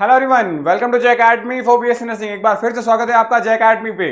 hello everyone welcome to Jai academy for B S nursing एक बार फिर से स्वागत है आपका जय अकेडमी पे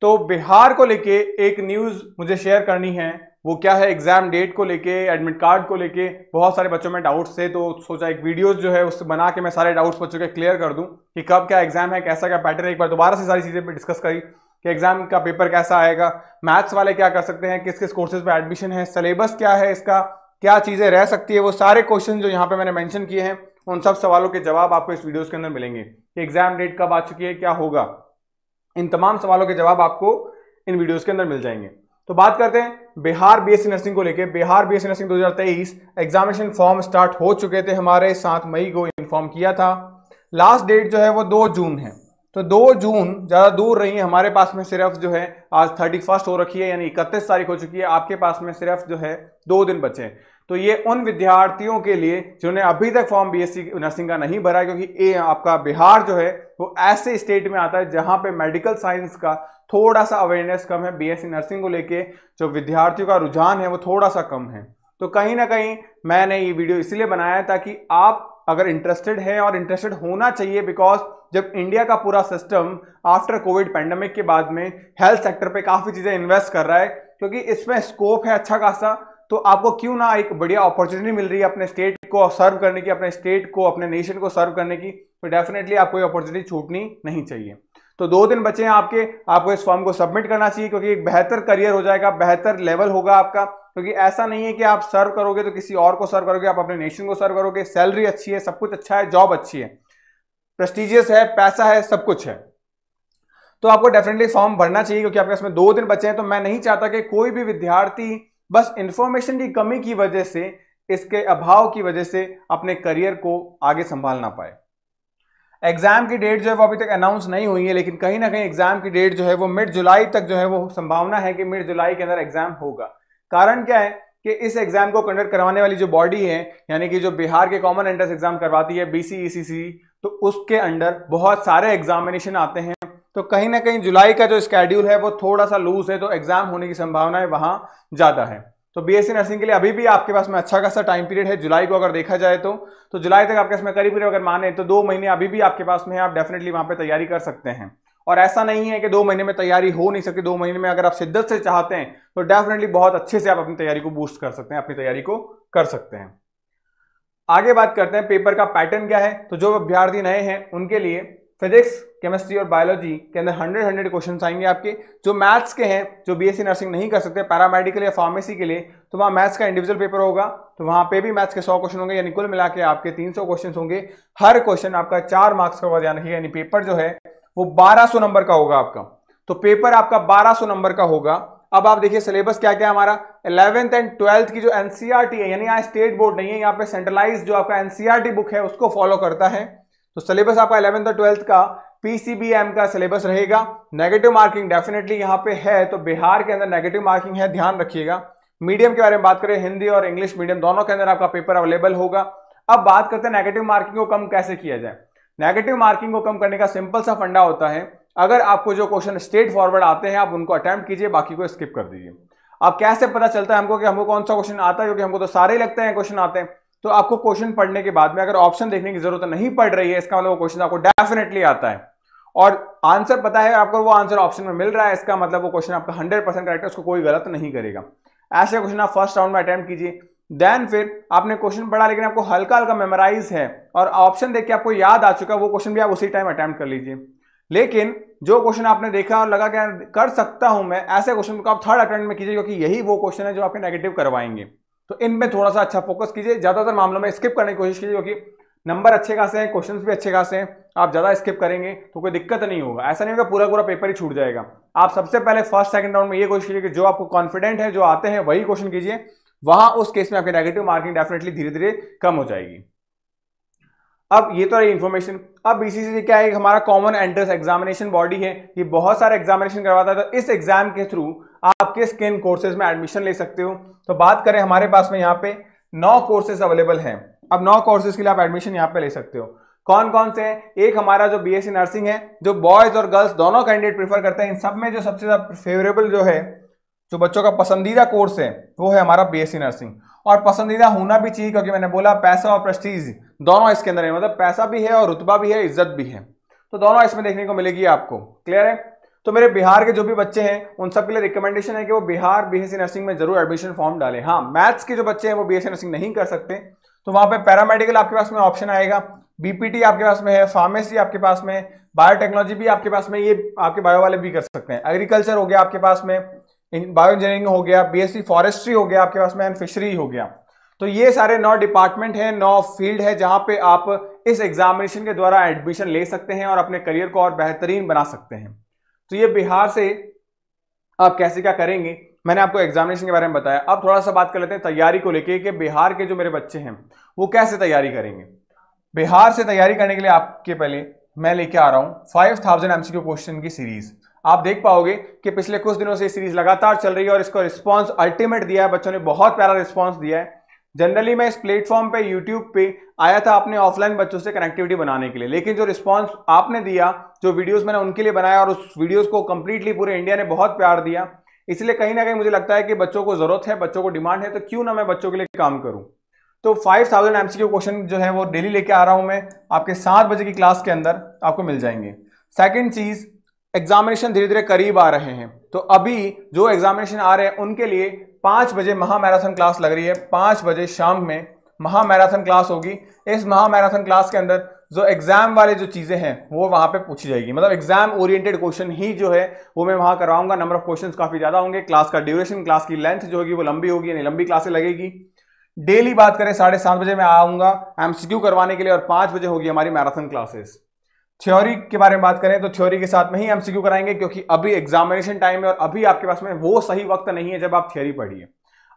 तो बिहार को लेके एक न्यूज़ मुझे शेयर करनी है वो क्या है एग्जाम डेट को लेके एडमिट कार्ड को लेके बहुत सारे बच्चों में डाउट्स थे तो सोचा एक वीडियोस जो है उससे बना के मैं सारे डाउट्स बच्चों के क्लियर कर दूं कि कब क्या एग्जाम है कैसा क्या पैटर्न है एक बार दोबारा से सारी चीज़ें डिस्कस करी कि एग्जाम का पेपर कैसा आएगा मैथ्स वाले क्या कर सकते हैं किस किस कोर्सेज पर एडमिशन है सिलेबस क्या है इसका क्या चीज़ें रह सकती है वो सारे क्वेश्चन जो यहाँ पे मैंने मेंशन किए हैं उन सब सवालों के जवाब आपको इस वीडियोस के अंदर मिलेंगे एग्जाम डेट कब आ चुकी है क्या होगा इन तमाम सवालों के जवाब आपको इन वीडियोस के अंदर मिल जाएंगे तो बात करते हैं बिहार बी एस नर्सिंग को लेकर Bihar B S nursing 2023 examination form start हो चुके थे हमारे सात मई को इन्फॉर्म किया था लास्ट डेट जो है वो दो जून है तो दो जून ज़्यादा दूर रही है हमारे पास में सिर्फ जो है आज थर्टी फर्स्ट हो रखी है यानी इकतीस तारीख हो चुकी है आपके पास में सिर्फ जो है दो दिन बचे हैं तो ये उन विद्यार्थियों के लिए जिन्होंने अभी तक फॉर्म बीएससी नर्सिंग का नहीं भरा क्योंकि ए आपका बिहार जो है वो ऐसे स्टेट में आता है जहां पे मेडिकल साइंस का थोड़ा सा अवेयरनेस कम है बीएससी नर्सिंग e को लेके जो विद्यार्थियों का रुझान है वो थोड़ा सा कम है तो कहीं ना कहीं मैंने ये वीडियो इसलिए बनाया ताकि आप अगर इंटरेस्टेड हैं और इंटरेस्टेड होना चाहिए बिकॉज जब इंडिया का पूरा सिस्टम आफ्टर कोविड पैंडमिक के बाद में हेल्थ सेक्टर पर काफ़ी चीज़ें इन्वेस्ट कर रहा है क्योंकि इसमें स्कोप है अच्छा खासा तो आपको क्यों ना एक बढ़िया अपॉर्चुनिटी मिल रही है अपने स्टेट को सर्व करने की अपने स्टेट को अपने नेशन को सर्व करने की तो डेफिनेटली आपको ये अपॉर्चुनिटी छूटनी नहीं चाहिए तो दो दिन बचे हैं आपके आपको इस फॉर्म को सबमिट करना चाहिए क्योंकि एक बेहतर करियर हो जाएगा बेहतर लेवल होगा आपका क्योंकि ऐसा नहीं है कि आप सर्व करोगे तो किसी और को सर्व करोगे आप अपने नेशन को सर्व करोगे सैलरी अच्छी है सब कुछ अच्छा है जॉब अच्छी है प्रेस्टिजियस है पैसा है सब कुछ है तो आपको डेफिनेटली फॉर्म भरना चाहिए क्योंकि आपके इसमें दो दिन बचे हैं तो मैं नहीं चाहता कि कोई भी विद्यार्थी बस इंफॉर्मेशन की कमी की वजह से इसके अभाव की वजह से अपने करियर को आगे संभाल ना पाए एग्जाम की डेट जो है वो अभी तक अनाउंस नहीं हुई है लेकिन कहीं ना कहीं एग्जाम की डेट जो है वो मिड जुलाई तक जो है वो संभावना है कि मिड जुलाई के अंदर एग्जाम होगा कारण क्या है कि इस एग्जाम को कंडक्ट करवाने वाली जो बॉडी है यानी कि जो बिहार के कॉमन एंट्रेंस एग्जाम करवाती है बीसीईसी e तो उसके अंडर बहुत सारे एग्जामिनेशन आते हैं तो कहीं ना कहीं जुलाई का जो स्केड्यूल है वो थोड़ा सा लूज है तो एग्जाम होने की संभावना है ज़्यादा है तो बीएससी नर्सिंग के लिए अभी भी आपके पास में अच्छा खासा टाइम पीरियड है जुलाई को अगर देखा जाए तो तो जुलाई तक आपके पास में करीब करीब अगर माने तो दो महीने अभी भी आपके पास में है आप डेफिनेटली वहां पे तैयारी कर सकते हैं और ऐसा नहीं है कि दो महीने में तैयारी हो नहीं सकती दो महीने में अगर आप शिद्दत से चाहते हैं तो डेफिनेटली बहुत अच्छे से आप अपनी तैयारी को बूस्ट कर सकते हैं अपनी तैयारी को कर सकते हैं आगे बात करते हैं पेपर का पैटर्न क्या है तो जो अभ्यार्थी नए हैं उनके लिए फिजिक्स केमिस्ट्री और बायोलॉजी के अंदर हंड्रेड हंड्रेड क्वेश्चन आएंगे आपके जो मैथ्स के हैं जो बीएससी नर्सिंग नहीं कर सकते पैरामेडिकल या फार्मेसी के लिए तो वहाँ मैथ्स का इंडिविजुअल पेपर होगा तो वहाँ पे भी मैथ्स के सौ क्वेश्चन होंगे यानी कुल मिला के आपके तीन सौ क्वेश्चन होंगे हर क्वेश्चन आपका चार मार्क्स का ध्यान रखिएगा यानी पेपर जो है वो बारह सौ नंबर का होगा आपका तो पेपर आपका बारह सौ नंबर का होगा अब आप देखिए सिलेबस क्या क्या हमारा इलेवेंथ एंड ट्वेल्थ की जो एनसीआरटी e है यानी यहाँ स्टेट बोर्ड नहीं है यहाँ पे सेंट्रलाइज जो आपका एनसीआरटी बुक e है उसको फॉलो करता है तो सिलेबस आपका इलेवेंथ और ट्वेल्थ का पीसीबीएम का सिलेबस रहेगा नेगेटिव मार्किंग डेफिनेटली यहाँ पे है तो बिहार के अंदर नेगेटिव मार्किंग है ध्यान रखिएगा मीडियम के बारे में बात करें हिंदी और इंग्लिश मीडियम दोनों के अंदर आपका पेपर अवेलेबल होगा अब बात करते हैं नेगेटिव मार्किंग को कम कैसे किया जाए नेगेटिव मार्किंग को कम करने का सिंपल सा फंडा होता है अगर आपको जो क्वेश्चन स्ट्रेट फॉरवर्ड आते हैं आप उनको अटैम्प्ट कीजिए बाकी को स्किप कर दीजिए अब कैसे पता चलता है हमको कि हमको कौन सा क्वेश्चन आता है क्योंकि हमको तो सारे लगते हैं क्वेश्चन आते हैं तो आपको क्वेश्चन पढ़ने के बाद में अगर ऑप्शन देखने की जरूरत नहीं पड़ रही है इसका मतलब वो क्वेश्चन आपको डेफिनेटली आता है और आंसर पता है आपको वो आंसर ऑप्शन में मिल रहा है इसका मतलब वो क्वेश्चन आपका हंड्रेड परसेंट करेक्ट है उसको कोई गलत नहीं करेगा ऐसे क्वेश्चन आप फर्स्ट राउंड में अटैम्प्ट कीजिए देन फिर आपने क्वेश्चन पढ़ा लेकिन आपको हल्का हल्का मेमोराइज है और ऑप्शन देख के आपको याद आ चुका है वो क्वेश्चन भी आप उसी टाइम अटैम्प्ट कर लीजिए लेकिन जो क्वेश्चन आपने देखा और लगा कि कर सकता हूं मैं ऐसे क्वेश्चन को आप थर्ड अटेम्प्ट में कीजिए क्योंकि यही वो क्वेश्चन है जो आपके नेगेटिव करवाएंगे तो इन थोड़ा सा अच्छा फोकस कीजिए ज़्यादातर मामलों में स्किप करने की कोशिश कीजिए क्योंकि नंबर अच्छे खासे हैं क्वेश्चंस भी अच्छे खासे हैं आप ज़्यादा स्किप करेंगे तो कोई दिक्कत नहीं होगा ऐसा नहीं होगा पूरा पूरा पेपर ही छूट जाएगा आप सबसे पहले फर्स्ट सेकंड राउंड में ये कोशिश कीजिए कि जो आपको कॉन्फिडेंट है जो आते हैं वही क्वेश्चन कीजिए वहां उस केस में आपकी नेगेटिव मार्किंग डेफिनेटली धीरे धीरे कम हो जाएगी अब ये तो रही इन्फॉर्मेशन अब बीसीसी क्या है हमारा कॉमन एंट्रेंस एग्जामिनेशन बॉडी है ये बहुत सारे एग्जामिनेशन करवाता है तो इस एग्जाम के थ्रू आप किस किन कोर्सेज में एडमिशन ले सकते हो तो बात करें हमारे पास में यहाँ पे नौ कोर्सेज अवेलेबल हैं अब नौ कोर्सेज के लिए आप एडमिशन यहाँ पे ले सकते हो कौन कौन से एक हमारा जो बीएससी नर्सिंग है जो बॉयज और गर्ल्स दोनों कैंडिडेट प्रीफर करते हैं इन सब में जो सबसे ज़्यादा फेवरेबल जो है जो बच्चों का पसंदीदा कोर्स है वो है हमारा बीएससी नर्सिंग और पसंदीदा होना भी चाहिए क्योंकि मैंने बोला पैसा और प्रस्टीज दोनों इसके अंदर है मतलब पैसा भी है और रुतबा भी है इज्जत भी है तो दोनों इसमें देखने को मिलेगी आपको क्लियर है तो मेरे बिहार के जो भी बच्चे हैं उन सबके लिए रिकमेंडेशन है कि वो बिहार बीएससी नर्सिंग में जरूर एडमिशन फॉर्म डालें हाँ मैथ्स के जो बच्चे हैं वो बीएससी नर्सिंग नहीं कर सकते तो वहाँ पे पैरामेडिकल आपके पास में ऑप्शन आएगा बीपीटी आपके पास में है फार्मेसी आपके पास में बायोटेक्नोलॉजी भी आपके पास में ये आपके बायो वाले भी कर सकते हैं एग्रीकल्चर हो गया आपके पास में बायो इंजीनियरिंग हो गया बी फॉरेस्ट्री हो गया आपके पास में एंड फिशरी हो गया तो ये सारे नौ डिपार्टमेंट हैं नौ फील्ड है जहां पे आप इस एग्जामिनेशन के द्वारा एडमिशन ले सकते हैं और अपने करियर को और बेहतरीन बना सकते हैं तो ये बिहार से आप कैसे क्या करेंगे मैंने आपको एग्जामिनेशन के बारे में बताया अब थोड़ा सा बात कर लेते हैं तैयारी को लेके कि बिहार के जो मेरे बच्चे हैं वो कैसे तैयारी करेंगे बिहार से तैयारी करने के लिए आपके पहले मैं लेके आ रहा हूँ फाइव थाउजेंड एमसीक्यू क्वेश्चन की सीरीज आप देख पाओगे कि पिछले कुछ दिनों से सीरीज लगातार चल रही है और इसका रिस्पॉन्स अल्टीमेट दिया है बच्चों ने बहुत प्यारा रिस्पॉन्स दिया है जनरली मैं इस प्लेटफॉर्म पे यूट्यूब पे आया था अपने ऑफलाइन बच्चों से कनेक्टिविटी बनाने के लिए लेकिन जो रिस्पांस आपने दिया जो वीडियोस मैंने उनके लिए बनाया और उस वीडियोस को कम्प्लीटली पूरे इंडिया ने बहुत प्यार दिया इसलिए कहीं ना कहीं मुझे लगता है कि बच्चों को जरूरत है बच्चों को डिमांड है तो क्यों ना मैं बच्चों के लिए काम करूँ तो फाइव थाउजेंड क्वेश्चन जो है वो डेली लेके आ रहा हूँ मैं आपके सात बजे की क्लास के अंदर आपको मिल जाएंगे सेकेंड चीज़ एग्जामिनेशन धीरे धीरे करीब आ रहे हैं तो अभी जो एग्जामिनेशन आ रहे हैं उनके लिए पाँच बजे महा मैराथन क्लास लग रही है पाँच बजे शाम में महा मैराथन क्लास होगी इस महा मैराथन क्लास के अंदर जो एग्जाम वाले जो चीज़ें हैं वो वहाँ पे पूछी जाएगी मतलब एग्जाम ओरिएंटेड क्वेश्चन ही जो है वो मैं वहाँ करवाऊंगा नंबर ऑफ क्वेश्चंस काफ़ी ज़्यादा होंगे क्लास का ड्यूरेशन क्लास की लेंथ जो होगी वो लंबी होगी यानी लंबी क्लासें लगेगी डेली बात करें साढ़े सात बजे मैं आऊँगा एमसीक्यू करवाने के लिए और पाँच बजे होगी हमारी मैराथन क्लासेस थ्योरी के बारे में बात करें तो थ्योरी के साथ में ही एमसीक्यू कराएंगे क्योंकि अभी एग्जामिनेशन टाइम है और अभी आपके पास में वो सही वक्त नहीं है जब आप थ्योरी पढ़िए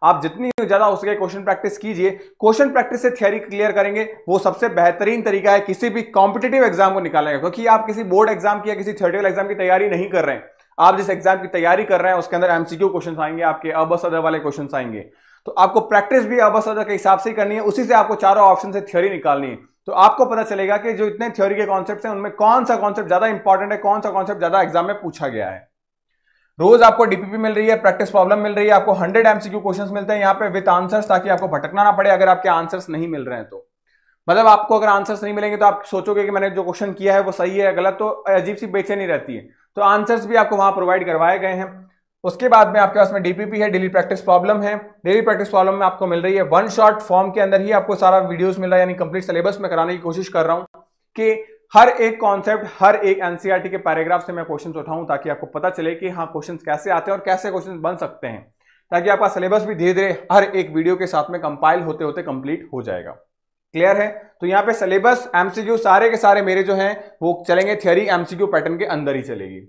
आप जितनी ज़्यादा हो सके क्वेश्चन प्रैक्टिस कीजिए क्वेश्चन प्रैक्टिस से थ्योरी क्लियर करेंगे वो सबसे बेहतरीन तरीका है किसी भी कॉम्पिटेटिव एग्जाम को निकालने का क्योंकि आप किसी बोर्ड एग्जाम की या किसी थर्टिकल एग्जाम की तैयारी नहीं कर रहे हैं आप जिस एग्जाम की तैयारी कर रहे हैं उसके अंदर एमसीक्यू क्वेश्चन आएंगे आपके अबस अदर वाले क्वेश्चन आएंगे तो आपको प्रैक्टिस भी अबस अदर के हिसाब से करनी है उसी से आपको चारों ऑप्शन से थ्योरी निकालनी है तो आपको पता चलेगा कि जो इतने थ्योरी के कॉन्सेप्ट हैं उनमें कौन सा कॉन्सेप्ट ज्यादा इंपॉर्टेंट है कौन सा कॉन्सेप्ट ज्यादा एग्जाम में पूछा गया है रोज आपको डीपीपी मिल रही है प्रैक्टिस प्रॉब्लम मिल रही है आपको हंड्रेड एमसीक्यू क्वेश्चन मिलते हैं यहाँ पे विद आंसर्स ताकि आपको भटकना ना पड़े अगर आपके आंसर्स नहीं मिल रहे हैं तो मतलब आपको अगर आंसर्स नहीं मिलेंगे तो आप सोचोगे कि मैंने जो क्वेश्चन किया है वो सही है गलत तो अजीब सी बेचैनी रहती है तो आंसर्स भी आपको वहां प्रोवाइड करवाए गए हैं उसके बाद में आपके पास में डीपीपी है डेली प्रैक्टिस प्रॉब्लम है डेली प्रैक्टिस प्रॉब्लम में आपको मिल रही है वन शॉट फॉर्म के अंदर ही आपको सारा वीडियोस मिल रहा है यानी कंप्लीट सिलेबस में कराने की कोशिश कर रहा हूं कि हर एक कॉन्सेप्ट हर एक एनसीईआरटी e के पैराग्राफ से मैं क्वेश्चन उठाऊं ताकि आपको पता चले कि हाँ क्वेश्चन कैसे आते हैं और कैसे क्वेश्चन बन सकते हैं ताकि आपका सिलेबस भी धीरे धीरे हर एक वीडियो के साथ में कंपाइल होते होते कंप्लीट हो जाएगा क्लियर है तो यहाँ पे सिलेबस एमसीक्यू सारे के सारे मेरे जो हैं वो चलेंगे थियरी एमसीक्यू पैटर्न के अंदर ही चलेगी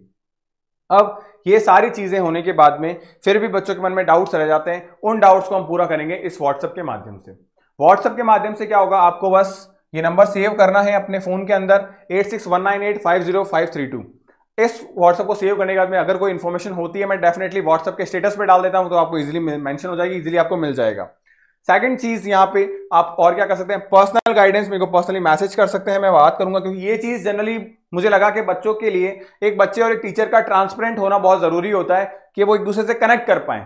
अब ये सारी चीज़ें होने के बाद में फिर भी बच्चों के मन में डाउट्स रह जाते हैं उन डाउट्स को हम पूरा करेंगे इस व्हाट्सएप के माध्यम से व्हाट्सअप के माध्यम से क्या होगा आपको बस ये नंबर सेव करना है अपने फ़ोन के अंदर eight six one nine eight five zero five three two इस व्हाट्सएप को सेव करने के बाद में अगर कोई इन्फॉर्मेशन होती है मैं डेफिनेटली व्हाट्सएप के स्टेटस पर डाल देता हूँ तो आपको इजिली मैंशन हो जाएगी इजिली आपको मिल जाएगा सेकंड चीज़ यहाँ पे आप और क्या कर सकते हैं पर्सनल गाइडेंस मेरे को पर्सनली मैसेज कर सकते हैं मैं बात करूंगा क्योंकि ये चीज़ जनरली मुझे लगा कि बच्चों के लिए एक बच्चे और एक टीचर का ट्रांसपेरेंट होना बहुत ज़रूरी होता है कि वो एक दूसरे से कनेक्ट कर पाएँ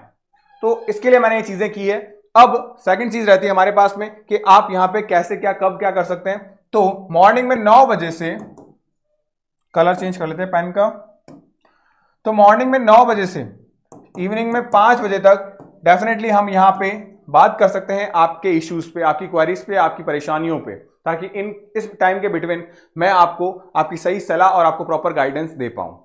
तो इसके लिए मैंने ये चीज़ें की है अब सेकंड चीज़ रहती है हमारे पास में कि आप यहाँ पे कैसे क्या कब क्या कर सकते हैं तो मॉर्निंग में नौ बजे से कलर चेंज कर लेते हैं पेन का तो मॉर्निंग में नौ बजे से इवनिंग में पांच बजे तक डेफिनेटली हम यहाँ पे बात कर सकते हैं आपके इश्यूज पे आपकी क्वारीज पे आपकी परेशानियों पर ताकि इन इस टाइम के बिटवीन मैं आपको आपकी सही सलाह और आपको प्रॉपर गाइडेंस दे पाऊँ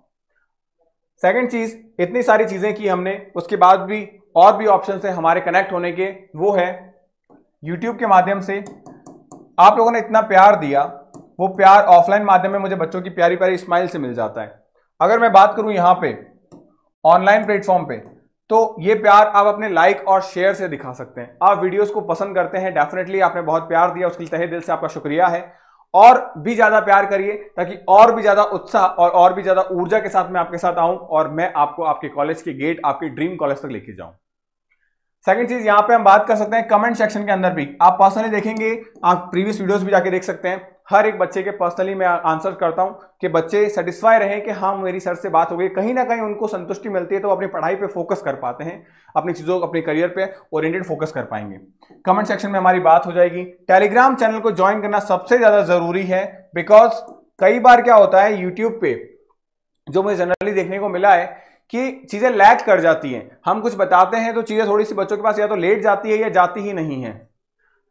सेकेंड चीज़ इतनी सारी चीज़ें की हमने उसके बाद भी और भी ऑप्शन है हमारे कनेक्ट होने के वो है यूट्यूब के माध्यम से आप लोगों ने इतना प्यार दिया वो प्यार ऑफलाइन माध्यम में मुझे बच्चों की प्यारी प्यारी स्माइल से मिल जाता है अगर मैं बात करूं यहाँ पे ऑनलाइन प्लेटफॉर्म पे तो ये प्यार आप अपने लाइक और शेयर से दिखा सकते हैं आप वीडियोस को पसंद करते हैं डेफिनेटली आपने बहुत प्यार दिया उसके तहे दिल से आपका शुक्रिया है और भी ज़्यादा प्यार करिए ताकि और भी ज़्यादा उत्साह और और भी ज़्यादा ऊर्जा के साथ मैं आपके साथ आऊं और मैं आपको आपके कॉलेज के गेट आपके ड्रीम कॉलेज तक लेके जाऊं सेकंड चीज़ यहां पे हम बात कर सकते हैं कमेंट सेक्शन के अंदर भी आप पर्सनली देखेंगे आप प्रीवियस वीडियोस भी जाके देख सकते हैं हर एक बच्चे के पर्सनली मैं आंसर करता हूँ कि बच्चे सेटिस्फाई रहें कि हाँ मेरी सर से बात हो गई कहीं ना कहीं उनको संतुष्टि मिलती है तो अपनी पढ़ाई पे फोकस कर पाते हैं अपनी चीज़ों को अपने करियर पे ओरिएंटेड फोकस कर पाएंगे कमेंट सेक्शन में हमारी बात हो जाएगी टेलीग्राम चैनल को ज्वाइन करना सबसे ज़्यादा ज़रूरी है बिकॉज कई बार क्या होता है यूट्यूब पे जो मुझे जनरली देखने को मिला है कि चीज़ें लैच कर जाती हैं हम कुछ बताते हैं तो चीज़ें थोड़ी सी बच्चों के पास या तो लेट जाती है या जाती ही नहीं है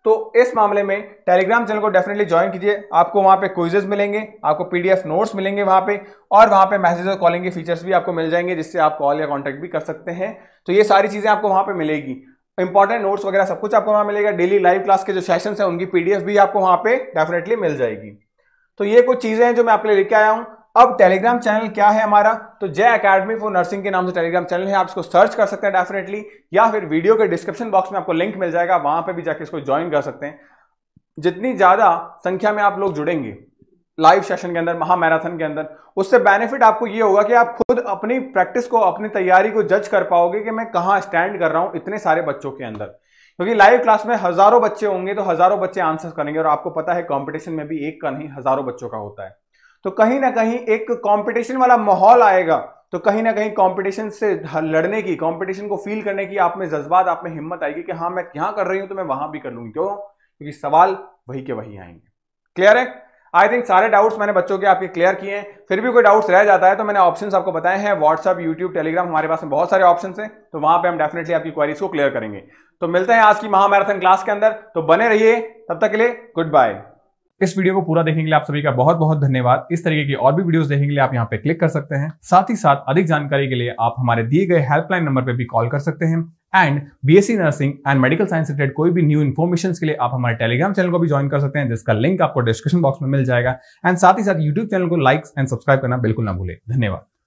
तो इस मामले में टेलीग्राम चैनल को डेफिनेटली ज्वाइन कीजिए आपको वहां पे क्विजेज मिलेंगे आपको पीडीएफ नोट्स मिलेंगे वहां पे और वहां पे मैसेज और कॉलिंग के फीचर्स भी आपको मिल जाएंगे जिससे आप कॉल या कॉन्टैक्ट भी कर सकते हैं तो ये सारी चीज़ें आपको वहां पर मिलेगी इंपॉर्टेंट नोट्स वगैरह सब कुछ आपको वहाँ मिलेगा डेली लाइव क्लास के जो सेशन है उनकी पीडीएफ भी आपको वहाँ पर डेफिनेटली मिल जाएगी तो ये कुछ चीज़ें हैं जो मैं आपके लिए लेके आया हूँ अब टेलीग्राम चैनल क्या है हमारा तो जय अकेडमी फॉर नर्सिंग के नाम से टेलीग्राम चैनल है आप इसको सर्च कर सकते हैं डेफिनेटली या फिर वीडियो के डिस्क्रिप्शन बॉक्स में आपको लिंक मिल जाएगा वहां पर भी जाके इसको ज्वाइन कर सकते हैं जितनी ज़्यादा संख्या में आप लोग जुड़ेंगे लाइव सेशन के अंदर महामैराथन के अंदर उससे बेनिफिट आपको ये होगा कि आप खुद अपनी प्रैक्टिस को अपनी तैयारी को जज कर पाओगे कि मैं कहाँ स्टैंड कर रहा हूँ इतने सारे बच्चों के अंदर क्योंकि लाइव क्लास में हज़ारों बच्चे होंगे तो हज़ारों बच्चे आंसर करेंगे और आपको पता है कॉम्पिटिशन में भी एक का नहीं हज़ारों बच्चों का होता है तो कहीं ना कहीं एक कंपटीशन वाला माहौल आएगा तो कहीं ना कहीं कंपटीशन से लड़ने की कंपटीशन को फील करने की आप में जज्बात आप में हिम्मत आएगी कि हाँ मैं यहां कर रही हूं तो मैं वहां भी कर लूंगी क्यों क्योंकि सवाल वही के वही आएंगे क्लियर है आई थिंक सारे डाउट्स मैंने बच्चों के आपके क्लियर किए हैं फिर भी कोई डाउट्स रह जाता है तो मैंने ऑप्शंस आपको बताए हैं व्हाट्सअप यूट्यूब टेलीग्राम हमारे पास में बहुत सारे ऑप्शन हैं तो वहां पे हम डेफिनेटली आपकी क्वारीज को क्लियर करेंगे तो मिलते हैं आज की महामैराथन क्लास के अंदर तो बने रहिए तब तक के लिए गुड बाय इस वीडियो को पूरा देखने के लिए आप सभी का बहुत बहुत धन्यवाद इस तरीके की और भी वीडियोस देखने के लिए आप यहाँ पे क्लिक कर सकते हैं साथ ही साथ अधिक जानकारी के लिए आप हमारे दिए गए हेल्पलाइन नंबर पर भी कॉल कर सकते हैं and BSc nursing and medical science related कोई भी न्यू इन्फॉर्मेशन के लिए आप हमारे टेलीग्राम चैनल को भी ज्वाइन कर सकते हैं जिसका लिंक आपको डिस्क्रिप्शन बॉक्स में मिल जाएगा एंड साथ ही साथ यूट्यूब चैनल को लाइक एंड सब्सक्राइब करना बिल्कुल ना भूले धन्यवाद